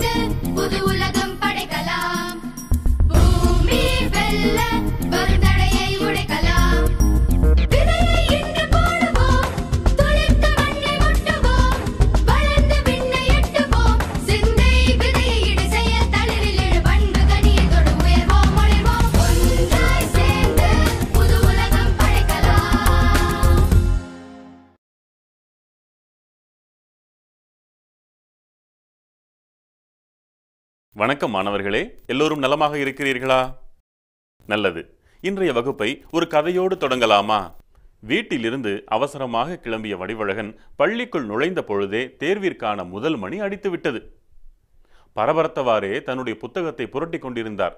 did, we'll do வணக்கம் மாணவர்களே எல்லோரும் நலமாக இருக்கிறீர்களா நல்லது இன்றைய வகுப்பை ஒரு கதையோடு தொடங்கலாமா வீட்டிலிருந்து அவசரமாக கிளம்பிய வடிவழகன் பள்ளிக்குள் நுழைந்த பொழுதே தேர்விற்கான முதல் மணி அடித்துவிட்டது பரபரத்தவாறே தன்னுடைய புத்தகத்தை புரட்டி கொண்டிருந்தார்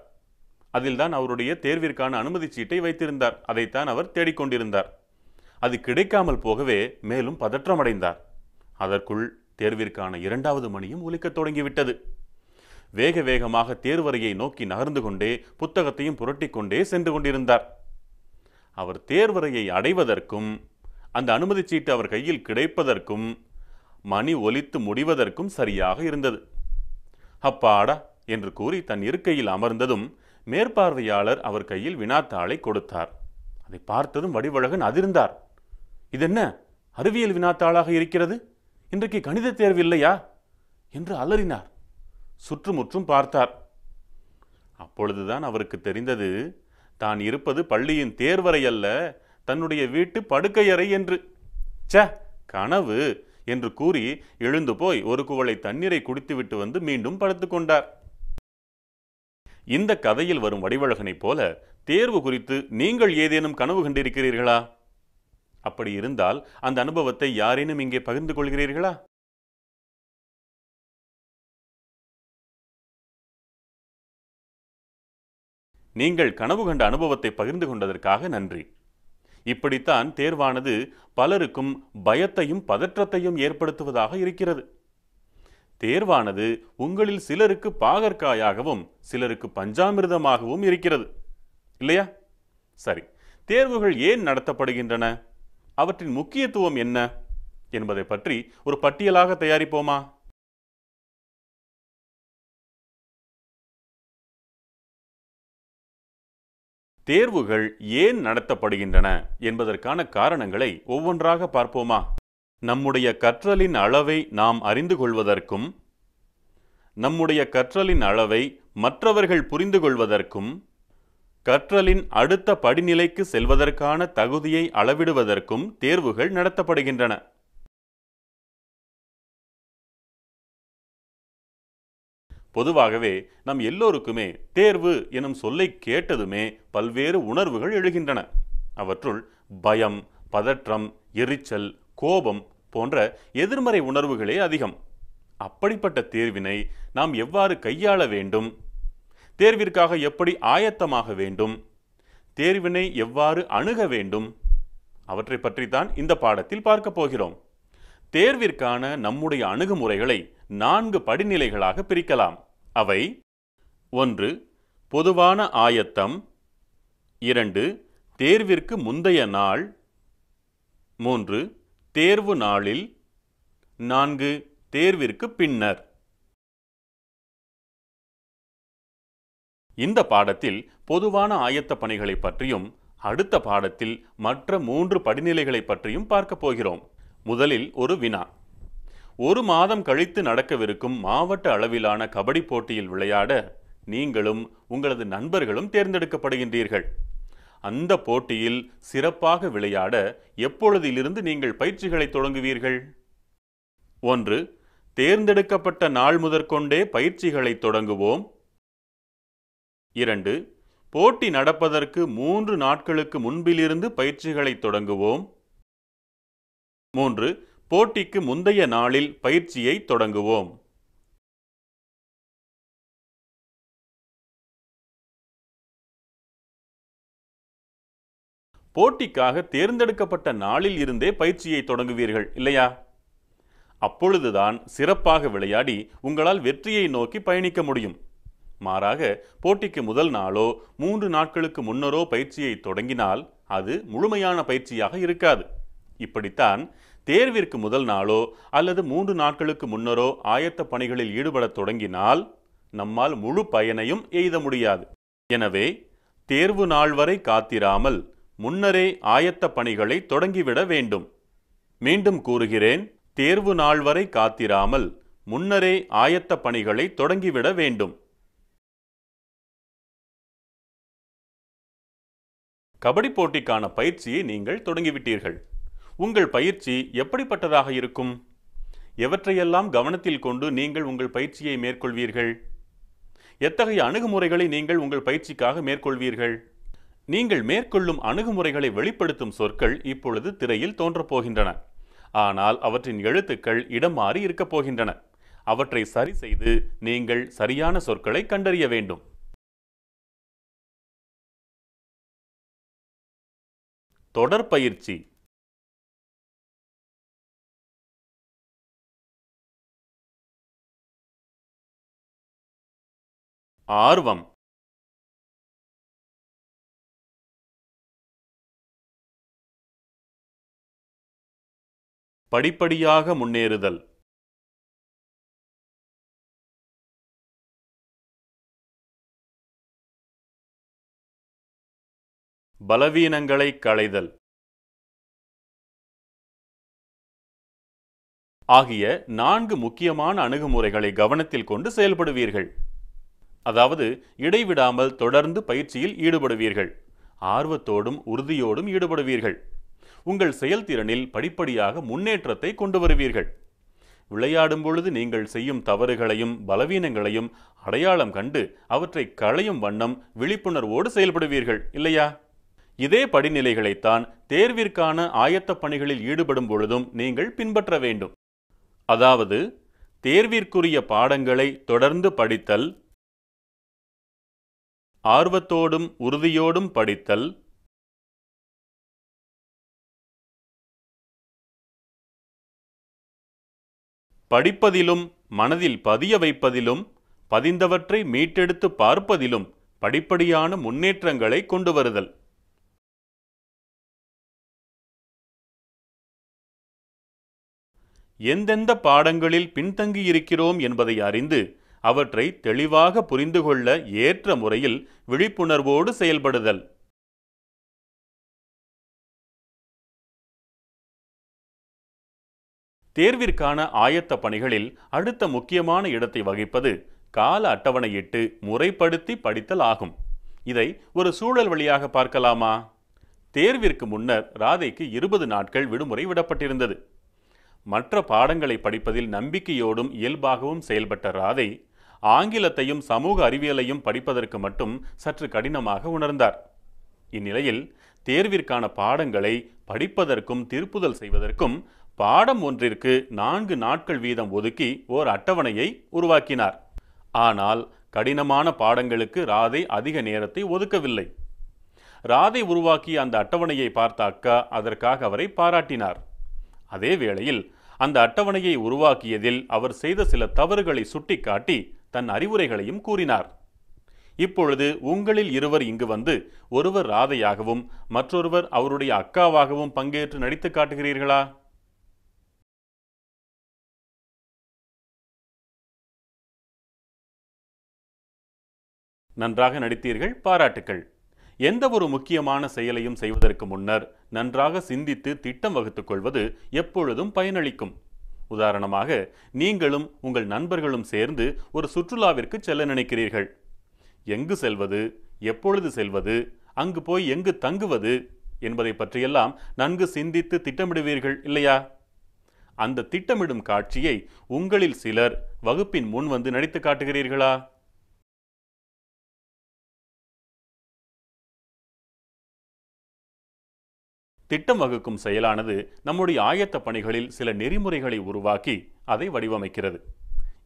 அதில்தான் அவருடைய தேர்விற்கான அனுமதி சீட்டை வைத்திருந்தார் அதைத்தான் அவர் தேடிக்கொண்டிருந்தார் அது கிடைக்காமல் போகவே மேலும் பதற்றமடைந்தார் அதற்குள் தேர்விற்கான இரண்டாவது மணியும் ஒலிக்கத் தொடங்கிவிட்டது வேக வேகமாக தேர்வறையை நோக்கி நகர்ந்து கொண்டே புத்தகத்தையும் புரட்டிக்கொண்டே சென்று கொண்டிருந்தார் அவர் தேர்வறையை அடைவதற்கும் அந்த அனுமதி சீட்டு அவர் கையில் கிடைப்பதற்கும் மணி ஒலித்து முடிவதற்கும் சரியாக இருந்தது அப்பாடா என்று கூறி தன் இருக்கையில் அமர்ந்ததும் மேற்பார்வையாளர் அவர் கையில் வினாத்தாளை கொடுத்தார் அதை பார்த்ததும் வடிவழகன் அதிர்ந்தார் இதென்ன அறிவியல் வினாத்தாளாக இருக்கிறது இன்றைக்கு கணித தேர்வு இல்லையா என்று அலறினார் சுற்றுமுற்றும் பார்த்தார் அப்பொழுதுதான் அவருக்கு தெரிந்தது தான் இருப்பது பள்ளியின் தேர்வரை அல்ல தன்னுடைய வீட்டு படுக்கையறை என்று ச கனவு என்று கூறி எழுந்து போய் ஒரு குவளை தண்ணீரை குடித்துவிட்டு வந்து மீண்டும் படுத்துக்கொண்டார் இந்த கதையில் வரும் வடிவழகனைப் போல தேர்வு குறித்து நீங்கள் ஏதேனும் கனவு கண்டிருக்கிறீர்களா அப்படி இருந்தால் அந்த அனுபவத்தை யாரேனும் இங்கே பகிர்ந்து கொள்கிறீர்களா நீங்கள் கனவு கண்ட அனுபவத்தை பகிர்ந்து கொண்டதற்காக நன்றி இப்படித்தான் தேர்வானது பலருக்கும் பயத்தையும் பதற்றத்தையும் ஏற்படுத்துவதாக இருக்கிறது தேர்வானது உங்களில் சிலருக்கு பாகற்காயாகவும் சிலருக்கு பஞ்சாமிர்தமாகவும் இருக்கிறது இல்லையா சரி தேர்வுகள் ஏன் நடத்தப்படுகின்றன அவற்றின் முக்கியத்துவம் என்ன என்பதை பற்றி ஒரு பட்டியலாக தயாரிப்போமா தேர்வுகள் ஏன் நடத்தப்படுகின்றன என்பதற்கான காரணங்களை ஒவ்வொன்றாக பார்ப்போமா நம்முடைய கற்றலின் அளவை நாம் அறிந்து கொள்வதற்கும் நம்முடைய கற்றலின் அளவை மற்றவர்கள் புரிந்து கொள்வதற்கும் கற்றலின் அடுத்த படிநிலைக்கு செல்வதற்கான தகுதியை அளவிடுவதற்கும் தேர்வுகள் நடத்தப்படுகின்றன பொதுவாகவே நம் எல்லோருக்குமே தேர்வு எனும் சொல்லை கேட்டதுமே பல்வேறு உணர்வுகள் எழுகின்றன அவற்றுள் பயம் பதற்றம் எரிச்சல் கோபம் போன்ற எதிர்மறை உணர்வுகளே அதிகம் அப்படிப்பட்ட தேர்வினை நாம் எவ்வாறு கையாள வேண்டும் தேர்விற்காக எப்படி ஆயத்தமாக வேண்டும் தேர்வினை எவ்வாறு அணுக வேண்டும் அவற்றை பற்றித்தான் இந்த பாடத்தில் பார்க்கப் போகிறோம் தேர்விற்கான நம்முடைய அணுகுமுறைகளை நான்கு படிநிலைகளாக பிரிக்கலாம் அவை ஒன்று பொதுவான ஆயத்தம் இரண்டு தேர்விற்கு முந்தைய நாள் மூன்று தேர்வு நாளில் நான்கு தேர்விற்கு பின்னர் இந்த பாடத்தில் பொதுவான ஆயத்த பணிகளை பற்றியும் அடுத்த பாடத்தில் மற்ற மூன்று படிநிலைகளை பற்றியும் பார்க்கப் போகிறோம் முதலில் ஒரு வினா ஒரு மாதம் கழித்து நடக்கவிருக்கும் மாவட்ட அளவிலான கபடி போட்டியில் விளையாட நீங்களும் உங்களது நண்பர்களும் தேர்ந்தெடுக்கப்படுகின்றீர்கள் அந்த போட்டியில் சிறப்பாக விளையாட எப்பொழுதிலிருந்து நீங்கள் பயிற்சிகளை தொடங்குவீர்கள் ஒன்று தேர்ந்தெடுக்கப்பட்ட நாள் முதற்கொண்டே பயிற்சிகளை தொடங்குவோம் இரண்டு போட்டி நடப்பதற்கு மூன்று நாட்களுக்கு முன்பிலிருந்து பயிற்சிகளை தொடங்குவோம் மூன்று போட்டிக்கு முந்தைய நாளில் பயிற்சியை தொடங்குவோம் போட்டிக்காக தேர்ந்தெடுக்கப்பட்ட நாளில் இருந்தே பயிற்சியை தொடங்குவீர்கள் இல்லையா அப்பொழுதுதான் சிறப்பாக விளையாடி உங்களால் வெற்றியை நோக்கி பயணிக்க முடியும் மாறாக போட்டிக்கு முதல் நாளோ மூன்று நாட்களுக்கு முன்னரோ பயிற்சியை தொடங்கினால் அது முழுமையான பயிற்சியாக இருக்காது இப்படித்தான் தேர்விற்கு முதல் நாளோ அல்லது மூன்று நாட்களுக்கு முன்னரோ ஆயத்த பணிகளில் ஈடுபடத் தொடங்கினால் நம்மால் முழு பயனையும் எய்த முடியாது எனவே தேர்வு நாள் வரை காத்திராமல் முன்னரே ஆயத்த பணிகளை தொடங்கிவிட வேண்டும் மீண்டும் கூறுகிறேன் தேர்வு நாள் வரை காத்திராமல் முன்னரே ஆயத்த பணிகளை தொடங்கிவிட வேண்டும் கபடி போட்டிக்கான பயிற்சியை நீங்கள் தொடங்கிவிட்டீர்கள் உங்கள் பயிற்சி எப்படிப்பட்டதாக இருக்கும் எவற்றையெல்லாம் கவனத்தில் கொண்டு நீங்கள் உங்கள் பயிற்சியை மேற்கொள்வீர்கள் எத்தகைய அணுகுமுறைகளை நீங்கள் உங்கள் பயிற்சிக்காக மேற்கொள்வீர்கள் நீங்கள் மேற்கொள்ளும் அணுகுமுறைகளை வெளிப்படுத்தும் சொற்கள் இப்பொழுது திரையில் தோன்றப்போகின்றன ஆனால் அவற்றின் எழுத்துக்கள் இடம் மாறி இருக்கப் போகின்றன அவற்றை சரி செய்து நீங்கள் சரியான சொற்களை கண்டறிய வேண்டும் தொடர் பயிற்சி ஆர்வம் படிப்படியாக முன்னேறுதல் பலவீனங்களை களைதல் ஆகிய நான்கு முக்கியமான அணுகுமுறைகளை கவனத்தில் கொண்டு செயல்படுவீர்கள் அதாவது இடைவிடாமல் தொடர்ந்து பயிற்சியில் ஈடுபடுவீர்கள் ஆர்வத்தோடும் உறுதியோடும் ஈடுபடுவீர்கள் உங்கள் செயல்திறனில் படிப்படியாக முன்னேற்றத்தை கொண்டு வருவீர்கள் விளையாடும் பொழுது நீங்கள் செய்யும் தவறுகளையும் பலவீனங்களையும் அடையாளம் கண்டு அவற்றை களையும் வண்ணம் விழிப்புணர்வோடு செயல்படுவீர்கள் இல்லையா இதே படிநிலைகளைத்தான் தேர்விற்கான ஆயத்தப் பணிகளில் ஈடுபடும் பொழுதும் நீங்கள் பின்பற்ற வேண்டும் அதாவது தேர்விற்குரிய பாடங்களை தொடர்ந்து படித்தல் ஆர்வத்தோடும் உறுதியோடும் படித்தல் படிப்பதிலும் மனதில் பதிய வைப்பதிலும் பதிந்தவற்றை மீட்டெடுத்து பார்ப்பதிலும் படிப்படியான முன்னேற்றங்களை கொண்டு வருதல் எந்தெந்த பாடங்களில் பின்தங்கியிருக்கிறோம் என்பதை அறிந்து அவற்றை தெளிவாக புரிந்து கொள்ள ஏற்ற முறையில் விழிப்புணர்வோடு செயல்படுதல் தேர்விற்கான ஆயத்த பணிகளில் அடுத்த முக்கியமான இடத்தை வகிப்பது கால அட்டவணையிட்டு முறைப்படுத்தி படித்தல் ஆகும் இதை ஒரு சூழல் வழியாக பார்க்கலாமா தேர்விற்கு முன்னர் ராதைக்கு இருபது நாட்கள் விடுமுறை விடப்பட்டிருந்தது மற்ற பாடங்களை படிப்பதில் நம்பிக்கையோடும் இயல்பாகவும் செயல்பட்ட ராதை ஆங்கிலத்தையும் சமூக அறிவியலையும் படிப்பதற்கு மட்டும் சற்று கடினமாக உணர்ந்தார் இந்நிலையில் தேர்விற்கான பாடங்களை படிப்பதற்கும் திருப்புதல் செய்வதற்கும் பாடம் ஒன்றிற்கு நான்கு நாட்கள் வீதம் ஒதுக்கி ஓர் அட்டவணையை உருவாக்கினார் ஆனால் கடினமான பாடங்களுக்கு ராதை அதிக நேரத்தை ஒதுக்கவில்லை ராதை உருவாக்கிய அந்த அட்டவணையை பார்த்த அக்கா அதற்காக அவரை பாராட்டினார் அதே வேளையில் அந்த அட்டவணையை உருவாக்கியதில் அவர் செய்த சில தவறுகளை சுட்டிக்காட்டி தன் அறிவுரைகளையும் கூறினார் இப்பொழுது உங்களில் இருவர் இங்கு வந்து ஒருவர் ராதையாகவும் மற்றொருவர் அவருடைய அக்காவாகவும் பங்கேற்று நடித்து காட்டுகிறீர்களா நன்றாக நடித்தீர்கள் பாராட்டுக்கள் எந்த ஒரு முக்கியமான செயலையும் செய்வதற்கு முன்னர் நன்றாக சிந்தித்து திட்டம் வகுத்துக் கொள்வது எப்பொழுதும் பயனளிக்கும் உதாரணமாக நீங்களும் உங்கள் நண்பர்களும் சேர்ந்து ஒரு சுற்றுலாவிற்கு செல்ல நினைக்கிறீர்கள் எங்கு செல்வது எப்பொழுது செல்வது அங்கு போய் எங்கு தங்குவது என்பதை பற்றியெல்லாம் நன்கு சிந்தித்து திட்டமிடுவீர்கள் இல்லையா அந்த திட்டமிடும் காட்சியை உங்களில் சிலர் வகுப்பின் முன் வந்து நடித்து காட்டுகிறீர்களா திட்டம் வகுக்கும் செயலானது நம்முடைய ஆயத்த பணிகளில் சில நெறிமுறைகளை உருவாக்கி அதை வடிவமைக்கிறது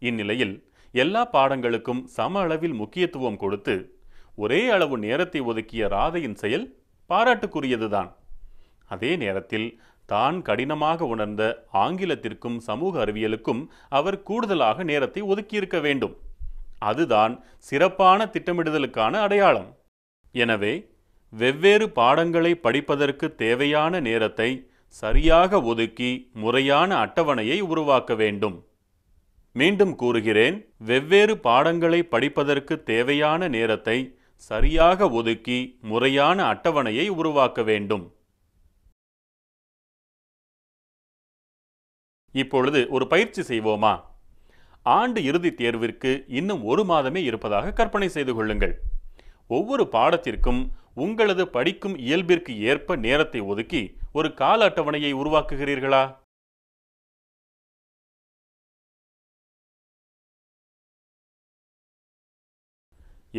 இந்நிலையில் எல்லா பாடங்களுக்கும் சம அளவில் முக்கியத்துவம் கொடுத்து ஒரே அளவு நேரத்தை ஒதுக்கிய ராதையின் செயல் பாராட்டுக்குரியதுதான் அதே நேரத்தில் தான் கடினமாக உணர்ந்த ஆங்கிலத்திற்கும் சமூக அறிவியலுக்கும் அவர் கூடுதலாக நேரத்தை ஒதுக்கியிருக்க வேண்டும் அதுதான் சிறப்பான திட்டமிடுதலுக்கான அடையாளம் எனவே வெவ்வேறு பாடங்களை படிப்பதற்கு தேவையான நேரத்தை சரியாக ஒதுக்கி முறையான அட்டவணையை உருவாக்க வேண்டும் மீண்டும் கூறுகிறேன் வெவ்வேறு பாடங்களை படிப்பதற்கு தேவையான நேரத்தை சரியாக ஒதுக்கி முறையான அட்டவணையை உருவாக்க வேண்டும் இப்பொழுது ஒரு பயிற்சி செய்வோமா ஆண்டு இறுதித் தேர்விற்கு இன்னும் ஒரு மாதமே இருப்பதாக கற்பனை செய்து கொள்ளுங்கள் ஒவ்வொரு பாடத்திற்கும் உங்களது படிக்கும் இயல்பிற்கு ஏற்ப நேரத்தை ஒதுக்கி ஒரு கால அட்டவணையை உருவாக்குகிறீர்களா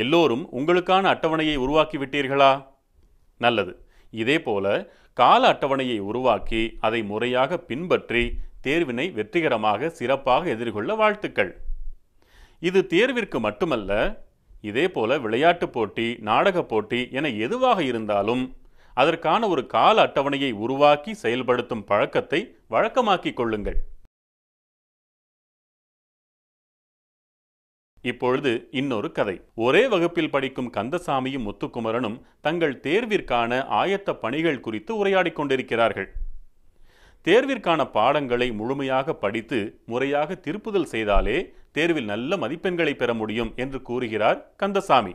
எல்லோரும் உங்களுக்கான அட்டவணையை உருவாக்கிவிட்டீர்களா நல்லது இதேபோல கால அட்டவணையை உருவாக்கி அதை முறையாக பின்பற்றி தேர்வினை வெற்றிகரமாக சிறப்பாக எதிர்கொள்ள வாழ்த்துக்கள் இது தேர்விற்கு மட்டுமல்ல இதே போல விளையாட்டுப் போட்டி நாடகப் போட்டி என எதுவாக இருந்தாலும் அதற்கான ஒரு கால அட்டவணையை உருவாக்கி செயல்படுத்தும் பழக்கத்தை வழக்கமாக்கிக் கொள்ளுங்கள் இப்பொழுது இன்னொரு கதை ஒரே வகுப்பில் படிக்கும் கந்தசாமியும் முத்துக்குமரனும் தங்கள் தேர்விற்கான ஆயத்த பணிகள் குறித்து உரையாடிக் கொண்டிருக்கிறார்கள் தேர்விற்கான பாடங்களை முழுமையாக படித்து முறையாக திருப்புதல் செய்தாலே தேர்வில் நல்ல மதிப்பெண்களை பெற முடியும் என்று கூறுகிறார் கந்தசாமி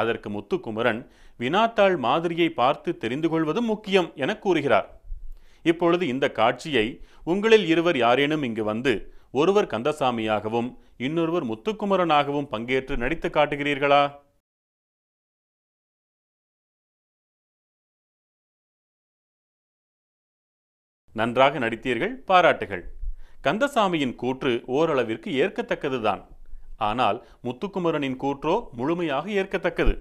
அதற்கு முத்துக்குமரன் வினாத்தாள் மாதிரியை பார்த்து தெரிந்து கொள்வதும் முக்கியம் என கூறுகிறார் இப்பொழுது இந்த காட்சியை உங்களில் இருவர் யாரேனும் இங்கு வந்து ஒருவர் கந்தசாமியாகவும் இன்னொருவர் முத்துக்குமரனாகவும் பங்கேற்று நடித்து காட்டுகிறீர்களா நன்றாக நடித்தீர்கள் பாராட்டுகள் கந்தசாமியின் கூற்று ஓரளவிற்கு ஏற்கத்தக்கதுதான் ஆனால் முத்துக்குமரனின் கூற்றோ முழுமையாக ஏற்கத்தக்கது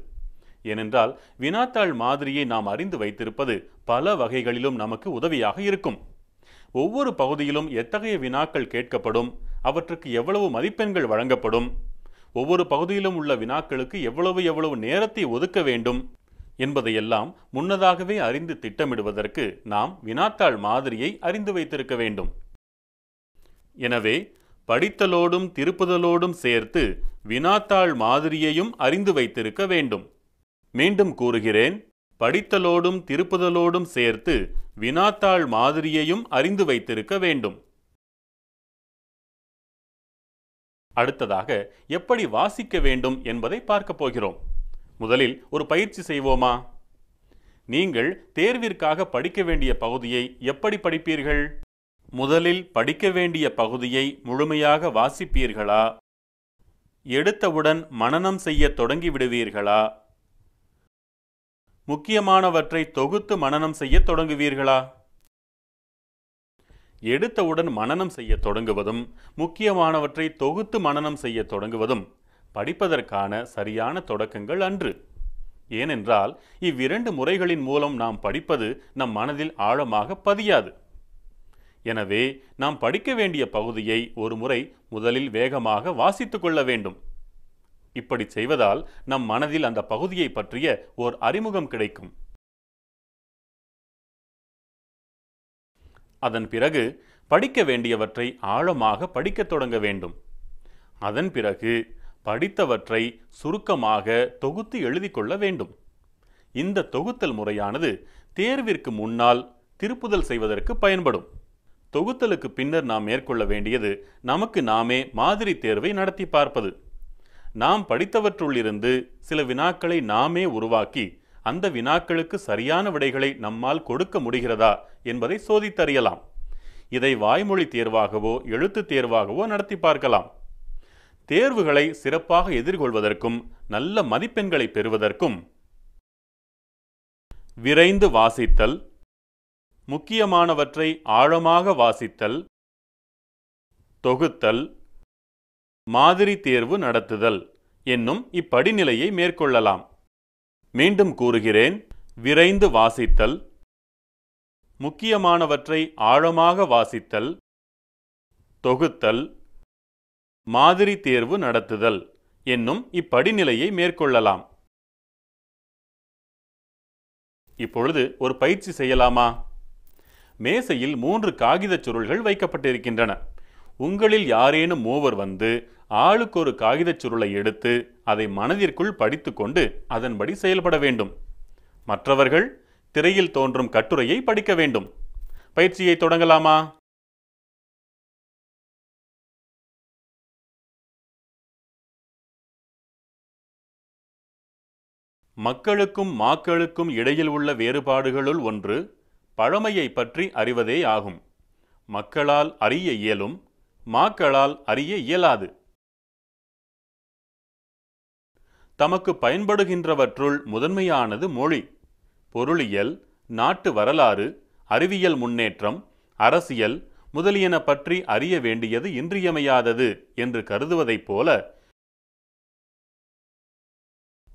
ஏனென்றால் வினாத்தாள் மாதிரியை நாம் அறிந்து வைத்திருப்பது பல வகைகளிலும் நமக்கு உதவியாக இருக்கும் ஒவ்வொரு பகுதியிலும் எத்தகைய வினாக்கள் கேட்கப்படும் அவற்றுக்கு எவ்வளவு மதிப்பெண்கள் வழங்கப்படும் ஒவ்வொரு பகுதியிலும் உள்ள வினாக்களுக்கு எவ்வளவு எவ்வளவு நேரத்தை ஒதுக்க வேண்டும் என்பதையெல்லாம் முன்னதாகவே அறிந்து திட்டமிடுவதற்கு நாம் வினாத்தாள் மாதிரியை அறிந்து வைத்திருக்க வேண்டும் எனவே படித்தலோடும் திருப்புதலோடும் சேர்த்து வினாத்தாள் மாதிரியையும் அறிந்து வைத்திருக்க வேண்டும் மீண்டும் கூறுகிறேன் படித்தலோடும் திருப்புதலோடும் சேர்த்து வினாத்தாள் மாதிரியையும் அறிந்து வைத்திருக்க வேண்டும் அடுத்ததாக எப்படி வாசிக்க வேண்டும் என்பதை பார்க்கப் போகிறோம் முதலில் ஒரு பயிற்சி செய்வோமா நீங்கள் தேர்விற்காக படிக்க வேண்டிய பகுதியை எப்படி படிப்பீர்கள் முதலில் படிக்க வேண்டிய பகுதியை முழுமையாக வாசிப்பீர்களா எடுத்தவுடன் மனநம் செய்ய தொடங்கிவிடுவீர்களா முக்கியமானவற்றை தொகுத்து மனநம் செய்ய தொடங்குவீர்களா எடுத்தவுடன் மனநம் செய்ய தொடங்குவதும் முக்கியமானவற்றை தொகுத்து மனநம் செய்ய தொடங்குவதும் படிப்பதற்கான சரியான தொடக்கங்கள் அன்று ஏனென்றால் இவ்விரண்டு முறைகளின் மூலம் நாம் படிப்பது நம் மனதில் ஆழமாக பதியாது எனவே நாம் படிக்க வேண்டிய பகுதியை ஒரு முறை முதலில் வேகமாக வாசித்து கொள்ள வேண்டும் இப்படி செய்வதால் நம் மனதில் அந்த பகுதியை பற்றிய ஓர் அறிமுகம் கிடைக்கும் அதன் பிறகு படிக்க வேண்டியவற்றை ஆழமாக படிக்கத் தொடங்க வேண்டும் அதன் பிறகு படித்தவற்றை சுருக்கமாக தொகுத்து எழுதி கொள்ள வேண்டும் இந்த தொகுத்தல் முறையானது தேர்விற்கு முன்னால் திருப்புதல் செய்வதற்கு பயன்படும் தொகுத்தலுக்கு பின்னர் நாம் மேற்கொள்ள வேண்டியது நமக்கு நாமே மாதிரி தேர்வை நடத்தி பார்ப்பது நாம் படித்தவற்றுள்ளிருந்து சில வினாக்களை நாமே உருவாக்கி அந்த வினாக்களுக்கு சரியான விடைகளை நம்மால் கொடுக்க முடிகிறதா என்பதை சோதித்தறியலாம் இதை வாய்மொழி தேர்வாகவோ எழுத்து தேர்வாகவோ நடத்தி பார்க்கலாம் தேர்வுகளை சிறப்பாக எதிர்கொள்வதற்கும் நல்ல மதிப்பெண்களை பெறுவதற்கும் விரைந்து வாசித்தல் முக்கியமானவற்றை ஆழமாக வாசித்தல் தொகுத்தல் மாதிரி தேர்வு நடத்துதல் என்னும் இப்படிநிலையை மேற்கொள்ளலாம் மீண்டும் கூறுகிறேன் விரைந்து வாசித்தல் முக்கியமானவற்றை ஆழமாக வாசித்தல் தொகுத்தல் மாதிரி தேர்வு நடத்துதல் என்னும் இப்படிநிலையை மேற்கொள்ளலாம் இப்பொழுது ஒரு பயிற்சி செய்யலாமா மேசையில் மூன்று காகிதச் சுருள்கள் வைக்கப்பட்டிருக்கின்றன உங்களில் யாரேனும் மூவர் வந்து ஆளுக்கு ஒரு காகிதச் சுருளை எடுத்து அதை மனதிற்குள் படித்துக்கொண்டு அதன்படி செயல்பட வேண்டும் மற்றவர்கள் திரையில் தோன்றும் கட்டுரையை படிக்க வேண்டும் பயிற்சியை தொடங்கலாமா மக்களுக்கும் மாக்களுக்கும் இடையில் உள்ள வேறுபாடுகளுள் ஒன்று பழமையை பற்றி அறிவதே ஆகும் மக்களால் அறிய இயலும் மாக்களால் அறிய இயலாது தமக்கு பயன்படுகின்றவற்றுள் முதன்மையானது மொழி பொருளியல் நாட்டு வரலாறு அறிவியல் முன்னேற்றம் அரசியல் முதலியன பற்றி அறிய வேண்டியது இன்றியமையாதது என்று கருதுவதைப் போல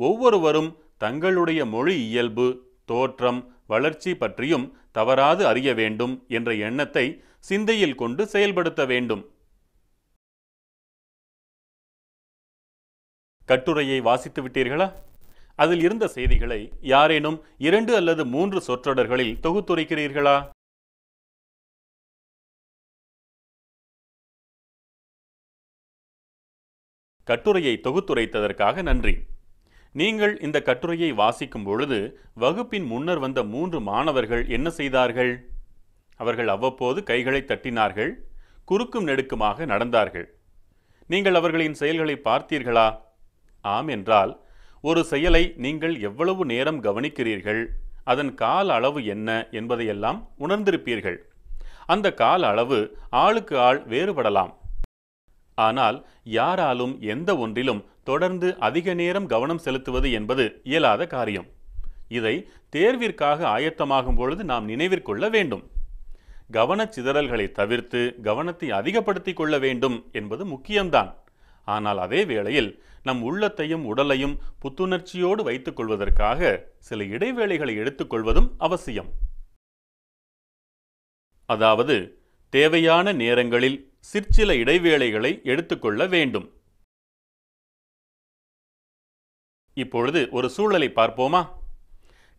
ஒவ்வொருவரும் தங்களுடைய மொழி இயல்பு தோற்றம் வளர்ச்சி பற்றியும் தவறாது அறிய வேண்டும் என்ற எண்ணத்தை சிந்தையில் கொண்டு செயல்படுத்த வேண்டும் கட்டுரையை வாசித்து விட்டீர்களா அதில் இருந்த செய்திகளை யாரேனும் இரண்டு அல்லது மூன்று சொற்றொடர்களில் தொகுத்துரைக்கிறீர்களா கட்டுரையை தொகுத்துரைத்ததற்காக நன்றி நீங்கள் இந்த கட்டுரையை வாசிக்கும் பொழுது வகுப்பின் முன்னர் வந்த மூன்று மாணவர்கள் என்ன செய்தார்கள் அவர்கள் அவ்வப்போது கைகளை தட்டினார்கள் குறுக்கும் நெடுக்குமாக நடந்தார்கள் நீங்கள் அவர்களின் செயல்களை பார்த்தீர்களா ஆம் என்றால் ஒரு செயலை நீங்கள் எவ்வளவு நேரம் கவனிக்கிறீர்கள் அதன் கால அளவு என்ன என்பதையெல்லாம் உணர்ந்திருப்பீர்கள் அந்த கால அளவு ஆளுக்கு ஆள் வேறுபடலாம் ஆனால் யாராலும் எந்த ஒன்றிலும் தொடர்ந்து அதிக நேரம் கவனம் செலுத்துவது என்பது இயலாத காரியம் இதை தேர்விற்காக ஆயத்தமாகும் பொழுது நாம் நினைவிற்கொள்ள வேண்டும் கவனச்சிதறல்களை சிதறல்களை தவிர்த்து கவனத்தை அதிகப்படுத்திக் கொள்ள வேண்டும் என்பது முக்கியம்தான் ஆனால் அதே வேளையில் நம் உள்ளத்தையும் உடலையும் புத்துணர்ச்சியோடு வைத்துக் கொள்வதற்காக சில இடைவேளைகளை எடுத்துக்கொள்வதும் அவசியம் அதாவது தேவையான நேரங்களில் சிற்சில இடைவேளைகளை எடுத்துக்கொள்ள வேண்டும் இப்பொழுது ஒரு சூழலை பார்ப்போமா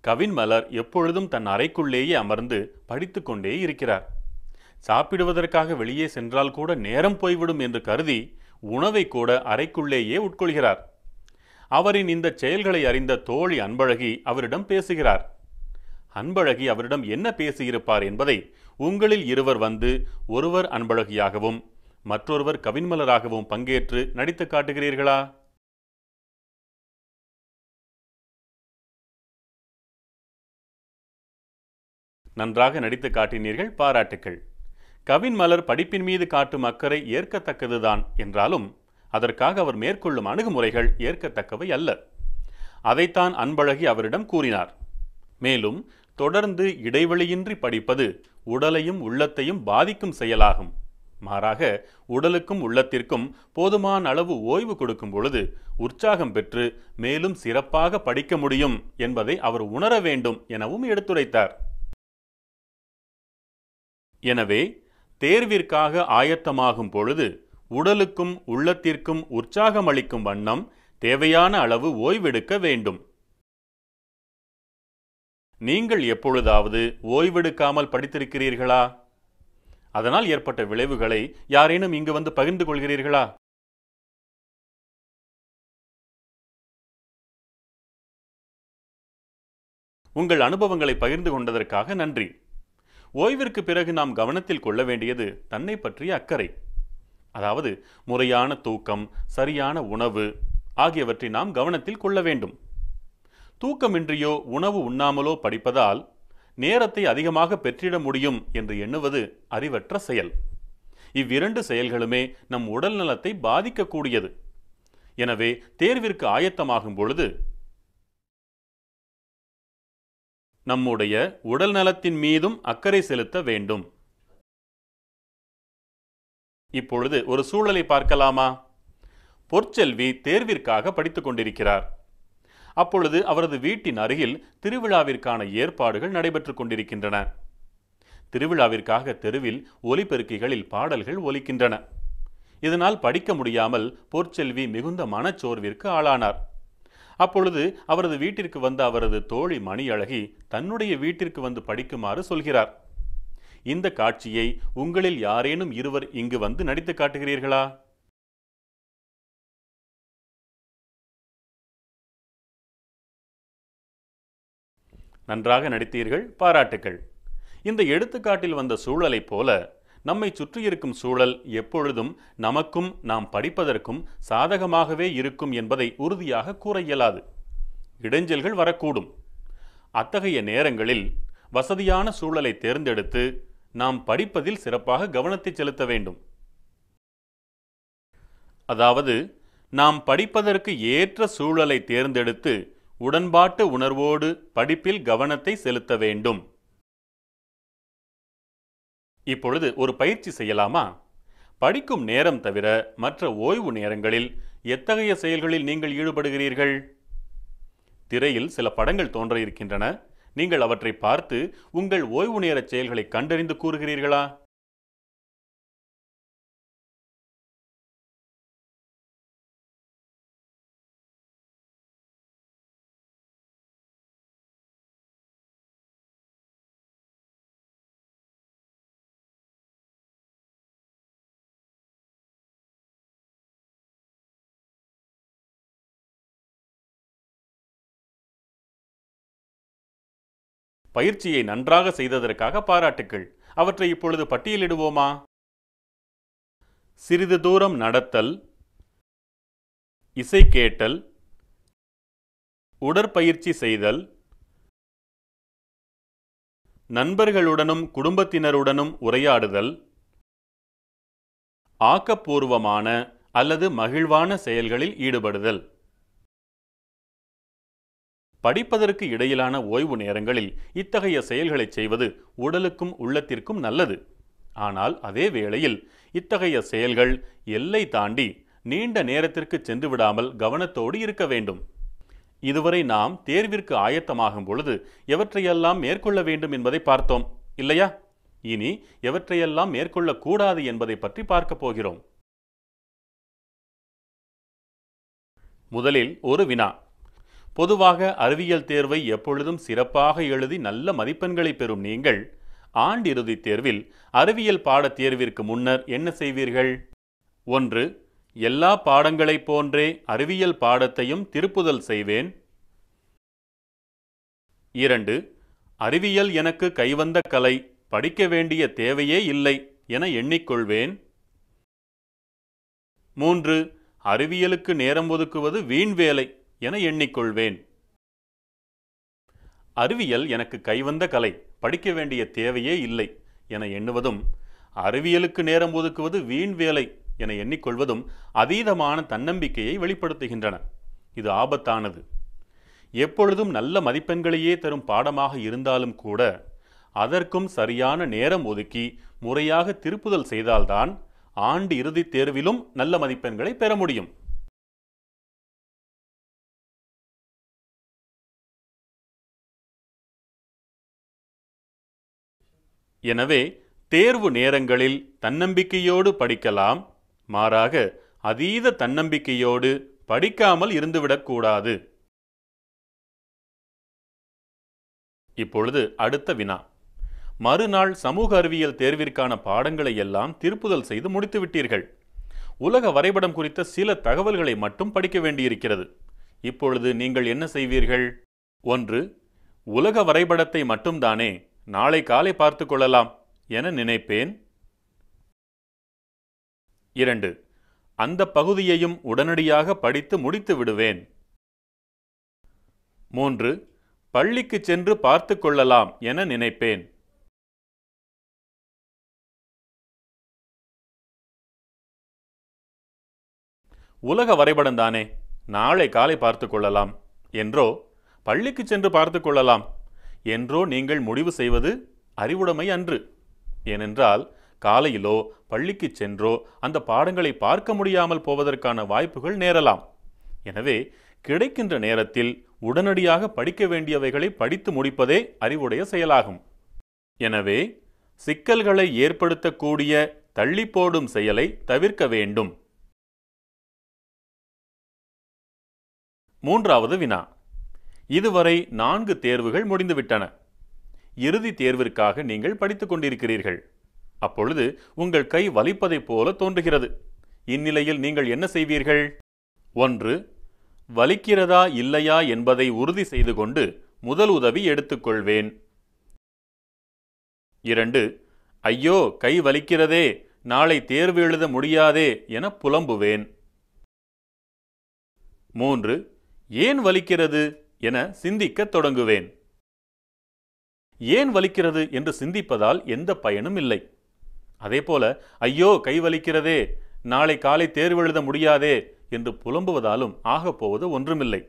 கவின் மலர் எப்பொழுதும் தன் அறைக்குள்ளேயே அமர்ந்து படித்து கொண்டே இருக்கிறார் சாப்பிடுவதற்காக வெளியே சென்றால் கூட நேரம் போய்விடும் என்று கருதி உணவை கூட அறைக்குள்ளேயே உட்கொள்கிறார் அவரின் இந்த செயல்களை அறிந்த தோழி அன்பழகி அவரிடம் பேசுகிறார் அன்பழகி அவரிடம் என்ன பேசியிருப்பார் என்பதை உங்களில் இருவர் வந்து ஒருவர் அன்பழகியாகவும் மற்றொருவர் கவின்மலராகவும் பங்கேற்று நடித்து காட்டுகிறீர்களா நன்றாக நடித்து காட்டினீர்கள் பாராட்டுக்கள் கவின் மலர் படிப்பின் மீது காட்டும் அக்கறை ஏற்கத்தக்கதுதான் என்றாலும் அதற்காக அவர் மேற்கொள்ளும் அணுகுமுறைகள் ஏற்கத்தக்கவை அல்ல அதைத்தான் அன்பழகி அவரிடம் கூறினார் மேலும் தொடர்ந்து இடைவெளியின்றி படிப்பது உடலையும் உள்ளத்தையும் பாதிக்கும் செயலாகும் மாறாக உடலுக்கும் உள்ளத்திற்கும் போதுமான அளவு ஓய்வு கொடுக்கும் பொழுது உற்சாகம் பெற்று மேலும் சிறப்பாக படிக்க முடியும் என்பதை அவர் உணர வேண்டும் எனவும் எடுத்துரைத்தார் எனவே தேர்விற்காக ஆயத்தமாகும் பொழுது உடலுக்கும் உள்ளத்திற்கும் உற்சாகமளிக்கும் வண்ணம் தேவையான அளவு ஓய்வெடுக்க வேண்டும் நீங்கள் எப்பொழுதாவது ஓய்வெடுக்காமல் படித்திருக்கிறீர்களா அதனால் ஏற்பட்ட விளைவுகளை யாரேனும் இங்கு வந்து பகிர்ந்து கொள்கிறீர்களா உங்கள் அனுபவங்களை பகிர்ந்து கொண்டதற்காக நன்றி ஓய்விற்கு பிறகு நாம் கவனத்தில் கொள்ள வேண்டியது தன்னை பற்றிய அக்கறை அதாவது முறையான தூக்கம் சரியான உணவு ஆகியவற்றை நாம் கவனத்தில் கொள்ள வேண்டும் தூக்கமின்றியோ உணவு உண்ணாமலோ படிப்பதால் நேரத்தை அதிகமாக பெற்றிட முடியும் என்று எண்ணுவது அறிவற்ற செயல் இவ்விரண்டு செயல்களுமே நம் உடல் நலத்தை பாதிக்கக்கூடியது எனவே தேர்விற்கு ஆயத்தமாகும் பொழுது நம்முடைய உடல் நலத்தின் மீதும் அக்கறை செலுத்த வேண்டும் இப்பொழுது ஒரு சூழலை பார்க்கலாமா பொற்செல்வி தேர்விற்காக படித்துக் கொண்டிருக்கிறார் அப்பொழுது அவரது வீட்டின் அருகில் திருவிழாவிற்கான ஏற்பாடுகள் நடைபெற்றுக் கொண்டிருக்கின்றன திருவிழாவிற்காக தெருவில் ஒலிபெருக்கிகளில் பாடல்கள் ஒலிக்கின்றன இதனால் படிக்க முடியாமல் பொற்செல்வி மிகுந்த மனச்சோர்விற்கு ஆளானார் அப்பொழுது அவரது வீட்டிற்கு வந்த அவரது தோழி மணியழகி தன்னுடைய வீட்டிற்கு வந்து படிக்குமாறு சொல்கிறார் இந்த காட்சியை உங்களில் யாரேனும் இருவர் இங்கு வந்து நடித்து காட்டுகிறீர்களா நன்றாக நடித்தீர்கள் பாராட்டுக்கள் இந்த எடுத்துக்காட்டில் வந்த சூழலைப் போல நம்மை சுற்றியிருக்கும் சூழல் எப்பொழுதும் நமக்கும் நாம் படிப்பதற்கும் சாதகமாகவே இருக்கும் என்பதை உறுதியாக கூற இயலாது இடைஞ்சல்கள் வரக்கூடும் அத்தகைய நேரங்களில் வசதியான சூழலை தேர்ந்தெடுத்து நாம் படிப்பதில் சிறப்பாக கவனத்தை செலுத்த வேண்டும் அதாவது நாம் படிப்பதற்கு ஏற்ற சூழலை தேர்ந்தெடுத்து உடன்பாட்டு உணர்வோடு படிப்பில் கவனத்தை செலுத்த வேண்டும் இப்பொழுது ஒரு பயிற்சி செய்யலாமா படிக்கும் நேரம் தவிர மற்ற ஓய்வு நேரங்களில் எத்தகைய செயல்களில் நீங்கள் ஈடுபடுகிறீர்கள் திரையில் சில படங்கள் தோன்ற இருக்கின்றன நீங்கள் அவற்றை பார்த்து உங்கள் ஓய்வு நேர செயல்களை கண்டறிந்து கூறுகிறீர்களா பயிற்சியை நன்றாக செய்ததற்காக பாராட்டுக்கள் அவற்றை இப்பொழுது பட்டியலிடுவோமா சிறிது தூரம் நடத்தல் இசை கேட்டல் உடற்பயிற்சி செய்தல் நண்பர்களுடனும் குடும்பத்தினருடனும் உரையாடுதல் ஆக்கப்பூர்வமான அல்லது மகிழ்வான செயல்களில் ஈடுபடுதல் படிப்பதற்கு இடையிலான ஓய்வு நேரங்களில் இத்தகைய செயல்களை செய்வது உடலுக்கும் உள்ளத்திற்கும் நல்லது ஆனால் அதே வேளையில் இத்தகைய செயல்கள் எல்லை தாண்டி நீண்ட நேரத்திற்கு சென்று விடாமல் கவனத்தோடு இருக்க வேண்டும் இதுவரை நாம் தேர்விற்கு ஆயத்தமாகும் பொழுது எவற்றையெல்லாம் மேற்கொள்ள வேண்டும் என்பதை பார்த்தோம் இல்லையா இனி எவற்றையெல்லாம் மேற்கொள்ளக்கூடாது என்பதை பற்றி பார்க்கப் போகிறோம் முதலில் ஒரு வினா பொதுவாக அறிவியல் தேர்வை எப்பொழுதும் சிறப்பாக எழுதி நல்ல மதிப்பெண்களை பெறும் நீங்கள் ஆண்டிறுதித் தேர்வில் அறிவியல் பாடத் தேர்விற்கு முன்னர் என்ன செய்வீர்கள் ஒன்று எல்லா பாடங்களைப் போன்றே அறிவியல் பாடத்தையும் திருப்புதல் செய்வேன் இரண்டு அறிவியல் எனக்கு கைவந்த கலை படிக்க வேண்டிய தேவையே இல்லை என எண்ணிக்கொள்வேன் மூன்று அறிவியலுக்கு நேரம் ஒதுக்குவது வீண் வேலை என எண்ணிக்கொள்வேன் அறிவியல் எனக்கு கைவந்த கலை படிக்க வேண்டிய தேவையே இல்லை என எண்ணுவதும் அறிவியலுக்கு நேரம் ஒதுக்குவது வீண் வேலை என எண்ணிக்கொள்வதும் அதீதமான தன்னம்பிக்கையை வெளிப்படுத்துகின்றன இது ஆபத்தானது எப்பொழுதும் நல்ல மதிப்பெண்களையே தரும் பாடமாக இருந்தாலும் கூட அதற்கும் சரியான நேரம் ஒதுக்கி முறையாக திருப்புதல் செய்தால்தான் ஆண்டு இறுதித் தேர்விலும் நல்ல மதிப்பெண்களை பெற முடியும் எனவே தேர்வு நேரங்களில் தன்னம்பிக்கையோடு படிக்கலாம் மாறாக அதீத தன்னம்பிக்கையோடு படிக்காமல் இருந்துவிடக்கூடாது இப்பொழுது அடுத்த வினா மறுநாள் சமூக அறிவியல் தேர்விற்கான பாடங்களை எல்லாம் திருப்புதல் செய்து முடித்துவிட்டீர்கள் உலக வரைபடம் குறித்த சில தகவல்களை மட்டும் படிக்க வேண்டியிருக்கிறது இப்பொழுது நீங்கள் என்ன செய்வீர்கள் ஒன்று உலக வரைபடத்தை மட்டும்தானே நாளை காலை பார்த்து கொள்ளலாம் என நினைப்பேன் இரண்டு அந்த பகுதியையும் உடனடியாக படித்து முடித்து விடுவேன் மூன்று பள்ளிக்கு சென்று பார்த்து கொள்ளலாம் என நினைப்பேன் உலக வரைபடம் தானே நாளை காலை பார்த்து கொள்ளலாம் என்றோ பள்ளிக்கு சென்று பார்த்து கொள்ளலாம் என்றோ நீங்கள் முடிவு செய்வது அறிவுடைமை அன்று ஏனென்றால் காலையிலோ பள்ளிக்கு சென்றோ அந்த பாடங்களை பார்க்க முடியாமல் போவதற்கான வாய்ப்புகள் நேரலாம் எனவே கிடைக்கின்ற நேரத்தில் உடனடியாக படிக்க வேண்டியவைகளை படித்து முடிப்பதே அறிவுடைய செயலாகும் எனவே சிக்கல்களை ஏற்படுத்தக்கூடிய தள்ளி போடும் செயலை தவிர்க்க வேண்டும் மூன்றாவது வினா இதுவரை நான்கு தேர்வுகள் முடிந்துவிட்டன இறுதி தேர்விற்காக நீங்கள் படித்துக் கொண்டிருக்கிறீர்கள் அப்பொழுது உங்கள் கை வலிப்பதைப் போல தோன்றுகிறது இந்நிலையில் நீங்கள் என்ன செய்வீர்கள் ஒன்று வலிக்கிறதா இல்லையா என்பதை உறுதி செய்து கொண்டு முதல் உதவி எடுத்துக்கொள்வேன் இரண்டு ஐயோ கை வலிக்கிறதே நாளை தேர்வு எழுத முடியாதே என புலம்புவேன் மூன்று ஏன் வலிக்கிறது என சிந்திக்கத் தொடங்குவேன் ஏன் வலிக்கிறது என்று சிந்திப்பதால் எந்த பயனும் இல்லை அதேபோல ஐயோ கை வலிக்கிறதே நாளை காலை தேர்வு எழுத முடியாதே என்று புலம்புவதாலும் ஆகப்போவது ஒன்றுமில்லை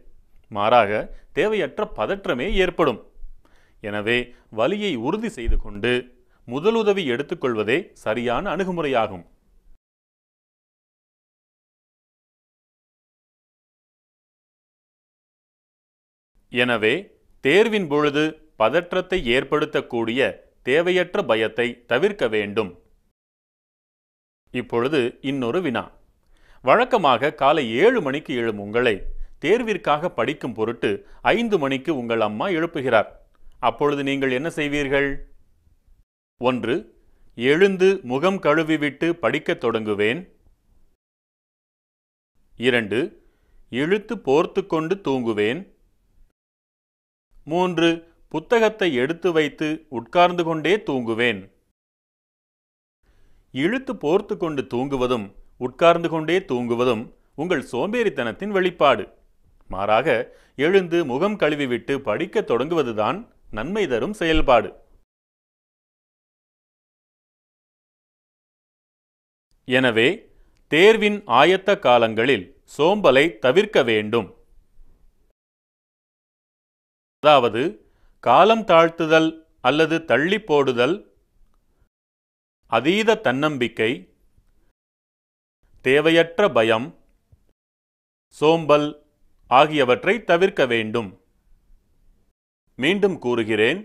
மாறாக தேவையற்ற பதற்றமே ஏற்படும் எனவே வலியை உறுதி செய்து கொண்டு முதலுதவி எடுத்துக்கொள்வதே சரியான அணுகுமுறையாகும் எனவே தேர்வின் பொழுது பதற்றத்தை ஏற்படுத்தக்கூடிய தேவையற்ற பயத்தை தவிர்க்க வேண்டும் இப்பொழுது இன்னொரு வினா வழக்கமாக காலை ஏழு மணிக்கு எழும் உங்களை தேர்விற்காக படிக்கும் பொருட்டு ஐந்து மணிக்கு உங்கள் அம்மா எழுப்புகிறார் அப்பொழுது நீங்கள் என்ன செய்வீர்கள் ஒன்று எழுந்து முகம் கழுவிவிட்டு படிக்கத் தொடங்குவேன் இரண்டு இழுத்து போர்த்து கொண்டு தூங்குவேன் மூன்று புத்தகத்தை எடுத்து வைத்து உட்கார்ந்து கொண்டே தூங்குவேன் இழுத்து போர்த்து கொண்டு தூங்குவதும் உட்கார்ந்து கொண்டே தூங்குவதும் உங்கள் சோம்பேறித்தனத்தின் வெளிப்பாடு மாறாக எழுந்து முகம் கழுவிவிட்டு படிக்கத் தொடங்குவதுதான் நன்மை தரும் செயல்பாடு எனவே தேர்வின் ஆயத்த காலங்களில் சோம்பலை தவிர்க்க வேண்டும் அதாவது காலம் தாழ்த்துதல் அல்லது தள்ளி போடுதல் அதீத தன்னம்பிக்கை தேவையற்ற பயம் சோம்பல் ஆகியவற்றை தவிர்க்க வேண்டும் மீண்டும் கூறுகிறேன்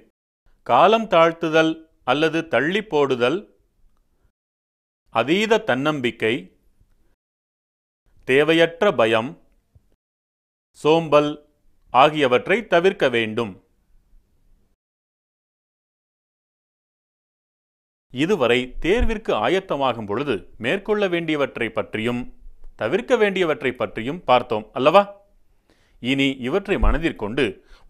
காலம் தாழ்த்துதல் அல்லது தள்ளி போடுதல் அதீத தன்னம்பிக்கை தேவையற்ற பயம் சோம்பல் ஆகியவற்றை தவிர்க்க வேண்டும் இதுவரை தேர்விற்கு ஆயத்தமாகும் பொழுது மேற்கொள்ள வேண்டியவற்றை பற்றியும் தவிர்க்க வேண்டியவற்றை பற்றியும் பார்த்தோம் அல்லவா இனி இவற்றை மனதிற்கொண்டு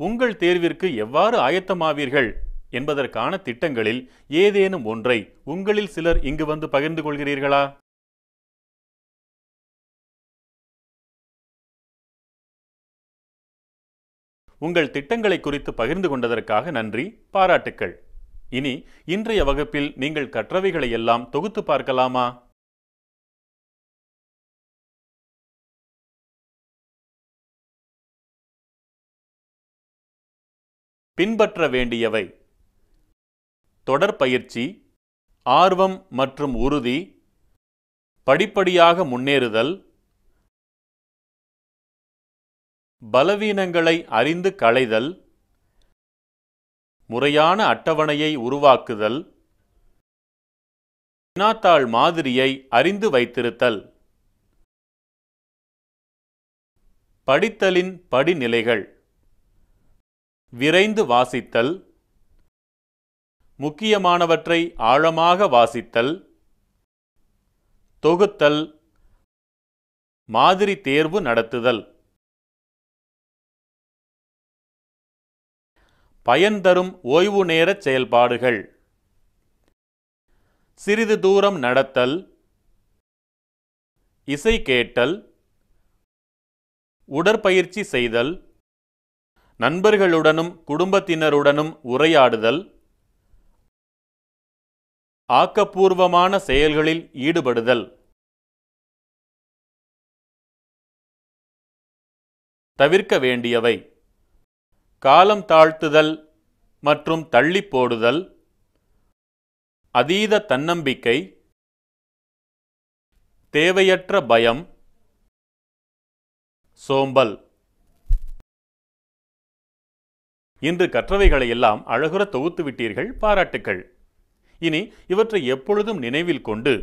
உங்கள் தேர்விற்கு எவ்வாறு ஆயத்தமாவீர்கள் என்பதற்கான திட்டங்களில் ஏதேனும் ஒன்றை உங்களில் சிலர் இங்கு வந்து பகிர்ந்து கொள்கிறீர்களா உங்கள் திட்டங்களை குறித்து பகிர்ந்து கொண்டதற்காக நன்றி பாராட்டுக்கள் இனி இன்றைய வகுப்பில் நீங்கள் கற்றவைகளை எல்லாம் தொகுத்து பார்க்கலாமா பின்பற்ற வேண்டியவை தொடர் பயிற்சி ஆர்வம் மற்றும் உறுதி படிப்படியாக முன்னேறுதல் பலவீனங்களை அறிந்து களைதல் முறையான அட்டவணையை உருவாக்குதல் வினாத்தாள் மாதிரியை அறிந்து வைத்திருத்தல் படித்தலின் படிநிலைகள் விரைந்து வாசித்தல் முக்கியமானவற்றை ஆழமாக வாசித்தல் தொகுத்தல் மாதிரி தேர்வு நடத்துதல் பயன் தரும் ஓய்வு நேரச் செயல்பாடுகள் சிறிது தூரம் நடத்தல் இசை கேட்டல் உடற்பயிற்சி செய்தல் நண்பர்களுடனும் குடும்பத்தினருடனும் உரையாடுதல் ஆக்கப்பூர்வமான செயல்களில் ஈடுபடுதல் தவிர்க்க வேண்டியவை காலம் தாழ்த்துதல் மற்றும் தள்ளி போடுதல் அதீத தன்னம்பிக்கை தேவையற்ற பயம் சோம்பல் இன்று கற்றவைகளை எல்லாம் அழகுற தொகுத்து விட்டீர்கள் பாராட்டுக்கள் இனி இவற்றை எப்பொழுதும் நினைவில் கொண்டு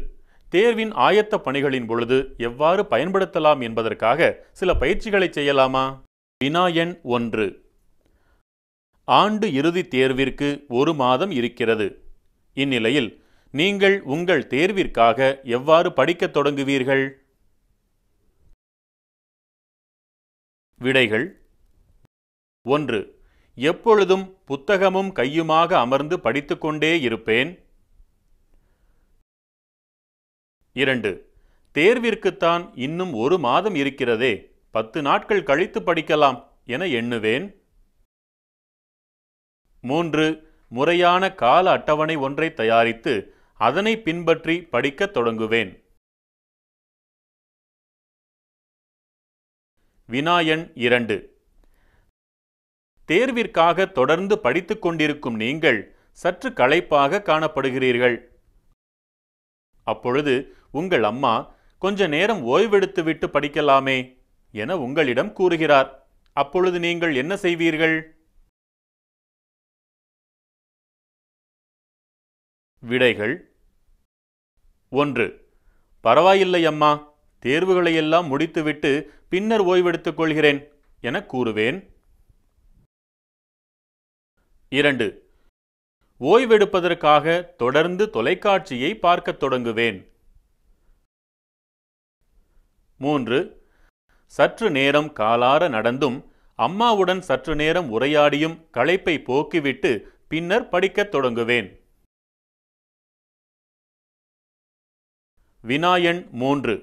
தேர்வின் ஆயத்த பணிகளின் பொழுது எவ்வாறு பயன்படுத்தலாம் என்பதற்காக சில பயிற்சிகளை செய்யலாமா வினா எண் ஒன்று ஆண்டு இறுதித் தேர்விற்கு ஒரு மாதம் இருக்கிறது இந்நிலையில் நீங்கள் உங்கள் தேர்விற்காக எவ்வாறு படிக்கத் தொடங்குவீர்கள் விடைகள் ஒன்று எப்பொழுதும் புத்தகமும் கையுமாக அமர்ந்து படித்துக்கொண்டே இருப்பேன் இரண்டு தேர்விற்குத்தான் இன்னும் ஒரு மாதம் இருக்கிறதே பத்து நாட்கள் கழித்து படிக்கலாம் என எண்ணுவேன் மூன்று முறையான கால அட்டவணை ஒன்றை தயாரித்து அதனை பின்பற்றி படிக்கத் தொடங்குவேன் வினாயன் இரண்டு தேர்விற்காக தொடர்ந்து படித்துக் கொண்டிருக்கும் நீங்கள் சற்று களைப்பாக காணப்படுகிறீர்கள் அப்பொழுது உங்கள் அம்மா கொஞ்ச நேரம் ஓய்வெடுத்துவிட்டு படிக்கலாமே என உங்களிடம் கூறுகிறார் அப்பொழுது நீங்கள் என்ன செய்வீர்கள் விடைகள் ஒன்று பரவாயில்லை அம்மா தேர்வுகளையெல்லாம் முடித்துவிட்டு பின்னர் ஓய்வெடுத்துக் கொள்கிறேன் என கூறுவேன் இரண்டு ஓய்வெடுப்பதற்காக தொடர்ந்து தொலைக்காட்சியை பார்க்கத் தொடங்குவேன் மூன்று சற்று நேரம் காலார நடந்தும் அம்மாவுடன் சற்று நேரம் உரையாடியும் களைப்பை போக்கிவிட்டு பின்னர் படிக்கத் தொடங்குவேன் வினாயன் மூன்று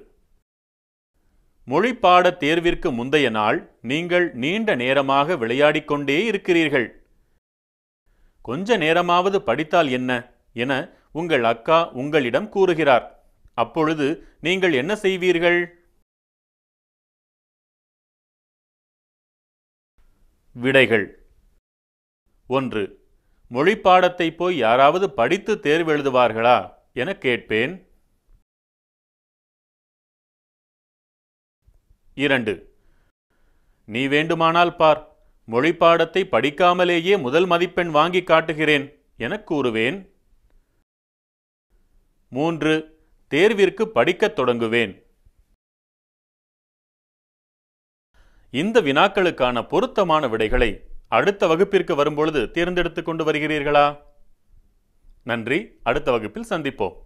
மொழி தேர்விற்கு முந்தைய நாள் நீங்கள் நீண்ட நேரமாக விளையாடிக் கொண்டே இருக்கிறீர்கள் கொஞ்ச நேரமாவது படித்தால் என்ன என உங்கள் அக்கா உங்களிடம் கூறுகிறார் அப்பொழுது நீங்கள் என்ன செய்வீர்கள் விடைகள் ஒன்று மொழி போய் யாராவது படித்து தேர்வெழுதுவார்களா என கேட்பேன் இரண்டு நீ வேண்டுமானால் பார் மொழி பாடத்தை படிக்காமலேயே முதல் மதிப்பெண் வாங்கி காட்டுகிறேன் எனக் கூறுவேன் மூன்று தேர்விற்கு படிக்கத் தொடங்குவேன் இந்த வினாக்களுக்கான பொருத்தமான விடைகளை அடுத்த வகுப்பிற்கு வரும்பொழுது தேர்ந்தெடுத்துக் கொண்டு வருகிறீர்களா நன்றி அடுத்த வகுப்பில் சந்திப்போம்